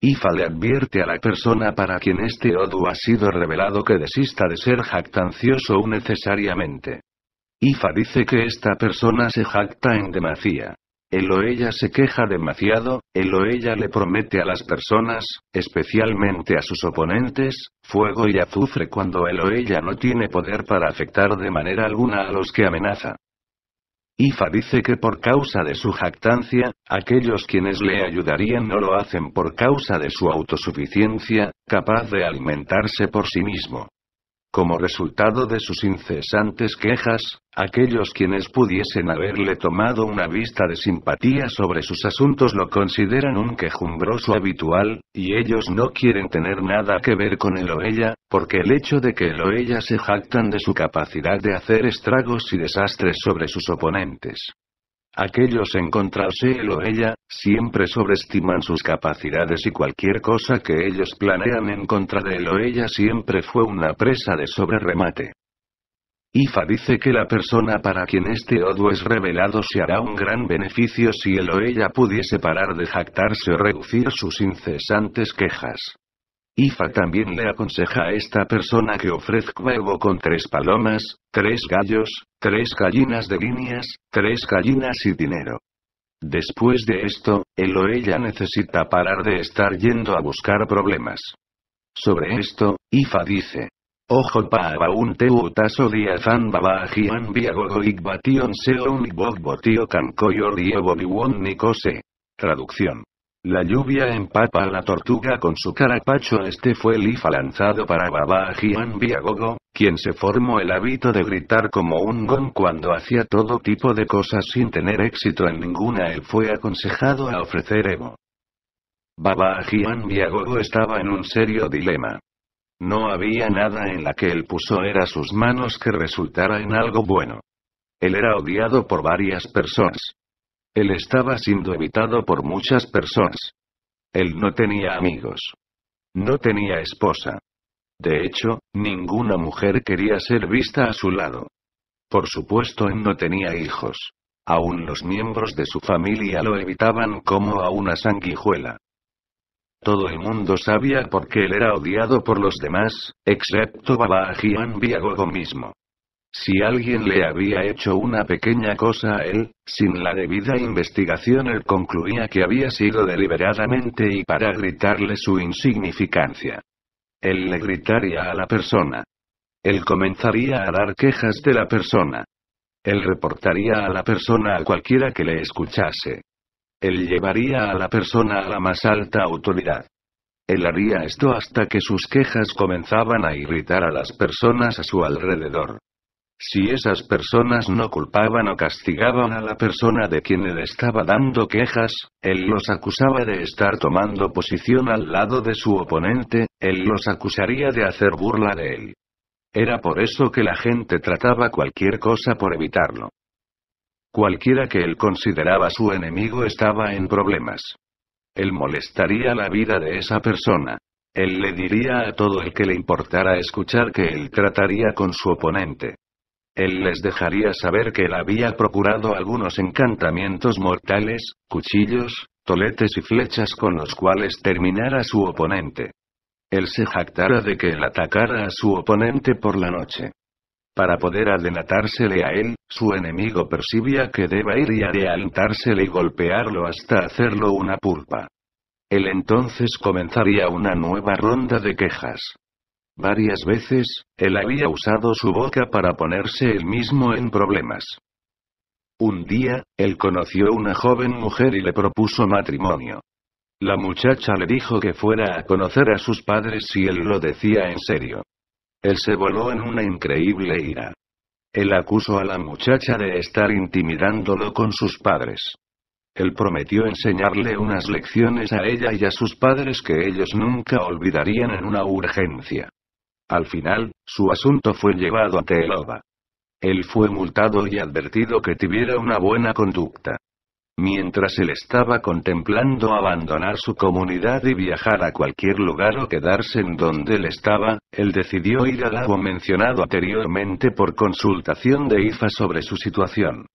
Ifa le advierte a la persona para quien este Odu ha sido revelado que desista de ser jactancioso necesariamente. Ifa dice que esta persona se jacta en demasía. Él o ella se queja demasiado, él o ella le promete a las personas, especialmente a sus oponentes, fuego y azufre cuando él o ella no tiene poder para afectar de manera alguna a los que amenaza. Ifa dice que por causa de su jactancia, aquellos quienes le ayudarían no lo hacen por causa de su autosuficiencia, capaz de alimentarse por sí mismo. Como resultado de sus incesantes quejas, aquellos quienes pudiesen haberle tomado una vista de simpatía sobre sus asuntos lo consideran un quejumbroso habitual, y ellos no quieren tener nada que ver con él o ella, porque el hecho de que él o ella se jactan de su capacidad de hacer estragos y desastres sobre sus oponentes Aquellos en encontrarse él o ella, siempre sobreestiman sus capacidades y cualquier cosa que ellos planean en contra de él o ella siempre fue una presa de sobreremate. IFA dice que la persona para quien este odio es revelado se hará un gran beneficio si él o ella pudiese parar de jactarse o reducir sus incesantes quejas. Ifa también le aconseja a esta persona que ofrezca huevo con tres palomas, tres gallos, tres gallinas de líneas, tres gallinas y dinero. Después de esto, el o ella necesita parar de estar yendo a buscar problemas. Sobre esto, Ifa dice. Ojo para un biagogo seon Traducción. La lluvia empapa a la tortuga con su carapacho. Este fue el IFA lanzado para Baba Ajian Biagogo, quien se formó el hábito de gritar como un gong cuando hacía todo tipo de cosas sin tener éxito en ninguna. Él fue aconsejado a ofrecer Evo. Baba Ajian Biagogo estaba en un serio dilema. No había nada en la que él puso era sus manos que resultara en algo bueno. Él era odiado por varias personas. Él estaba siendo evitado por muchas personas. Él no tenía amigos. No tenía esposa. De hecho, ninguna mujer quería ser vista a su lado. Por supuesto, él no tenía hijos. Aún los miembros de su familia lo evitaban como a una sanguijuela. Todo el mundo sabía por qué él era odiado por los demás, excepto Baba Agian Viagogo mismo. Si alguien le había hecho una pequeña cosa a él, sin la debida investigación él concluía que había sido deliberadamente y para gritarle su insignificancia. Él le gritaría a la persona. Él comenzaría a dar quejas de la persona. Él reportaría a la persona a cualquiera que le escuchase. Él llevaría a la persona a la más alta autoridad. Él haría esto hasta que sus quejas comenzaban a irritar a las personas a su alrededor. Si esas personas no culpaban o castigaban a la persona de quien él estaba dando quejas, él los acusaba de estar tomando posición al lado de su oponente, él los acusaría de hacer burla de él. Era por eso que la gente trataba cualquier cosa por evitarlo. Cualquiera que él consideraba su enemigo estaba en problemas. Él molestaría la vida de esa persona. Él le diría a todo el que le importara escuchar que él trataría con su oponente. Él les dejaría saber que él había procurado algunos encantamientos mortales, cuchillos, toletes y flechas con los cuales terminara su oponente. Él se jactara de que él atacara a su oponente por la noche. Para poder adelantársele a él, su enemigo percibía que deba ir y adelantársele y golpearlo hasta hacerlo una pulpa. Él entonces comenzaría una nueva ronda de quejas. Varias veces, él había usado su boca para ponerse él mismo en problemas. Un día, él conoció una joven mujer y le propuso matrimonio. La muchacha le dijo que fuera a conocer a sus padres si él lo decía en serio. Él se voló en una increíble ira. Él acusó a la muchacha de estar intimidándolo con sus padres. Él prometió enseñarle unas lecciones a ella y a sus padres que ellos nunca olvidarían en una urgencia. Al final, su asunto fue llevado ante el Él fue multado y advertido que tuviera una buena conducta. Mientras él estaba contemplando abandonar su comunidad y viajar a cualquier lugar o quedarse en donde él estaba, él decidió ir al agua mencionado anteriormente por consultación de Ifa sobre su situación.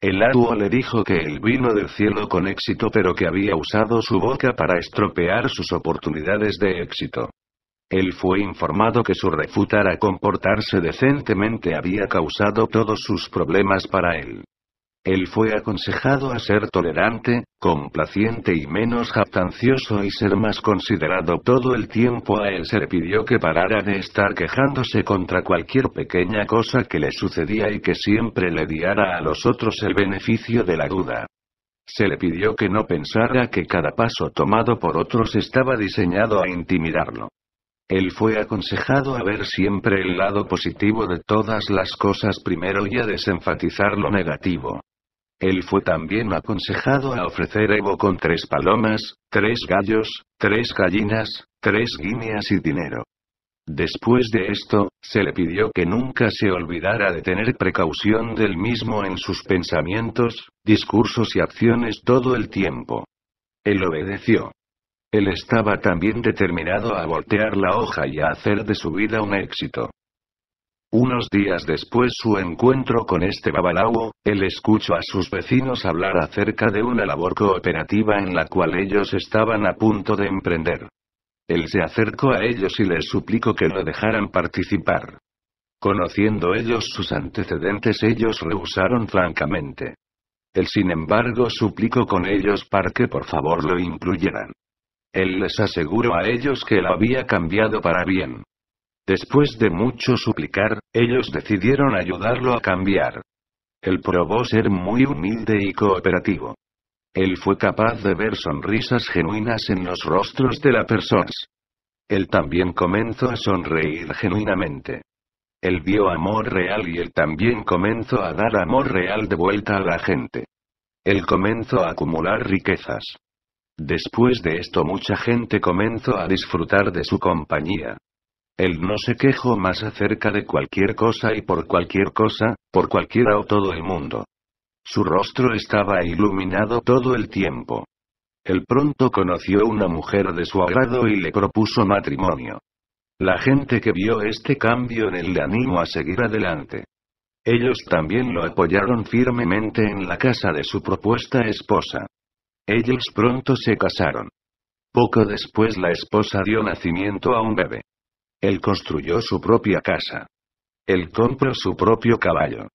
El agua le dijo que él vino del cielo con éxito pero que había usado su boca para estropear sus oportunidades de éxito. Él fue informado que su refutar a comportarse decentemente había causado todos sus problemas para él. Él fue aconsejado a ser tolerante, complaciente y menos jactancioso y ser más considerado todo el tiempo. A él se le pidió que parara de estar quejándose contra cualquier pequeña cosa que le sucedía y que siempre le diera a los otros el beneficio de la duda. Se le pidió que no pensara que cada paso tomado por otros estaba diseñado a intimidarlo. Él fue aconsejado a ver siempre el lado positivo de todas las cosas primero y a desenfatizar lo negativo. Él fue también aconsejado a ofrecer Evo con tres palomas, tres gallos, tres gallinas, tres guineas y dinero. Después de esto, se le pidió que nunca se olvidara de tener precaución del mismo en sus pensamientos, discursos y acciones todo el tiempo. Él obedeció. Él estaba también determinado a voltear la hoja y a hacer de su vida un éxito. Unos días después su encuentro con este babalao, él escuchó a sus vecinos hablar acerca de una labor cooperativa en la cual ellos estaban a punto de emprender. Él se acercó a ellos y les suplicó que lo dejaran participar. Conociendo ellos sus antecedentes, ellos rehusaron francamente. Él sin embargo suplicó con ellos para que por favor lo incluyeran. Él les aseguró a ellos que la había cambiado para bien. Después de mucho suplicar, ellos decidieron ayudarlo a cambiar. Él probó ser muy humilde y cooperativo. Él fue capaz de ver sonrisas genuinas en los rostros de las personas. Él también comenzó a sonreír genuinamente. Él vio amor real y él también comenzó a dar amor real de vuelta a la gente. Él comenzó a acumular riquezas. Después de esto mucha gente comenzó a disfrutar de su compañía. Él no se quejó más acerca de cualquier cosa y por cualquier cosa, por cualquiera o todo el mundo. Su rostro estaba iluminado todo el tiempo. Él pronto conoció una mujer de su agrado y le propuso matrimonio. La gente que vio este cambio en él le animó a seguir adelante. Ellos también lo apoyaron firmemente en la casa de su propuesta esposa. Ellos pronto se casaron. Poco después la esposa dio nacimiento a un bebé. Él construyó su propia casa. Él compró su propio caballo.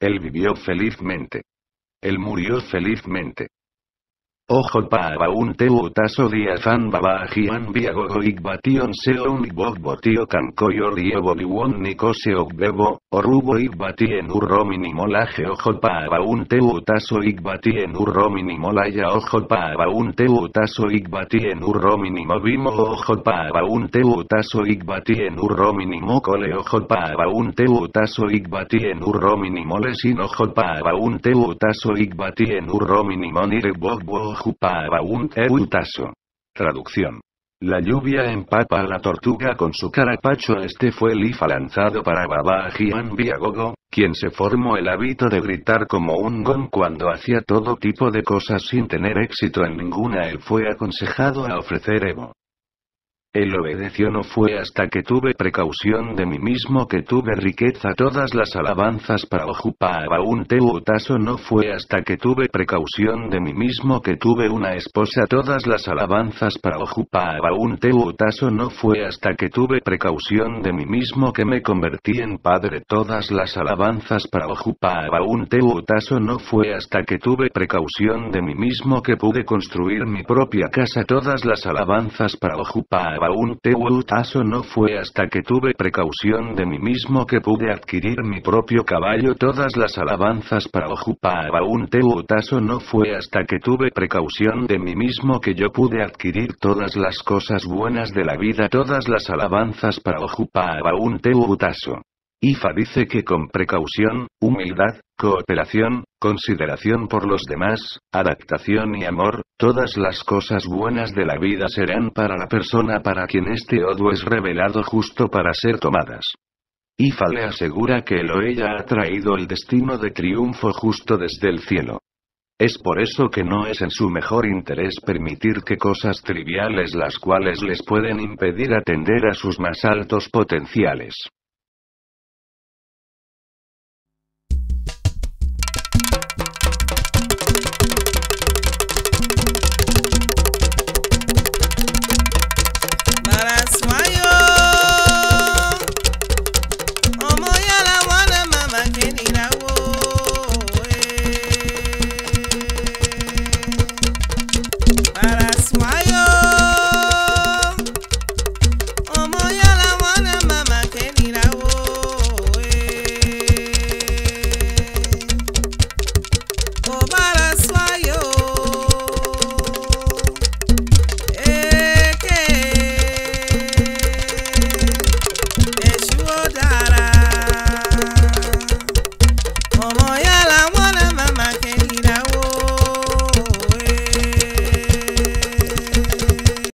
Él vivió felizmente. Él murió felizmente. Ojo para un teutazo día fan baba jian biagogoik un seon Tío botio cancoyor diobo liwon nicose bebo, orubo ik batien urro molaje ojo para un teutaso Igbatien batien urro molaya ojo para un teutaso Igbatien batien urro minimobimo ojo para un teutaso Igbatien batien urro minimocole ojo para un teutazo Igbatien batien mole sin ojo para un teutaso Igbatien batien urro monire bog Eutaso. Traducción. La lluvia empapa a la tortuga con su carapacho. Este fue el IFA lanzado para Baba Jian Biagogo, quien se formó el hábito de gritar como un gong cuando hacía todo tipo de cosas sin tener éxito en ninguna. Él fue aconsejado a ofrecer Evo el obedeció no fue hasta que tuve precaución de mí mismo que tuve riqueza todas las alabanzas para un Teutaso no fue hasta que tuve precaución de mí mismo que tuve una esposa todas las alabanzas para un Teutaso no fue hasta que tuve precaución de mí mismo que me convertí en padre todas las alabanzas para un Teutaso no fue hasta que tuve precaución de mí mismo que pude construir mi propia casa todas las alabanzas para un no fue hasta que tuve precaución de mí mismo que pude adquirir mi propio caballo. Todas las alabanzas para Ojupa Baun Tewutaso no fue hasta que tuve precaución de mí mismo que yo pude adquirir todas las cosas buenas de la vida. Todas las alabanzas para Ojupa Baun Tewutaso. Ifa dice que con precaución, humildad, cooperación, consideración por los demás, adaptación y amor, todas las cosas buenas de la vida serán para la persona para quien este odo es revelado justo para ser tomadas. Ifa le asegura que el o ella ha traído el destino de triunfo justo desde el cielo. Es por eso que no es en su mejor interés permitir que cosas triviales las cuales les pueden impedir atender a sus más altos potenciales para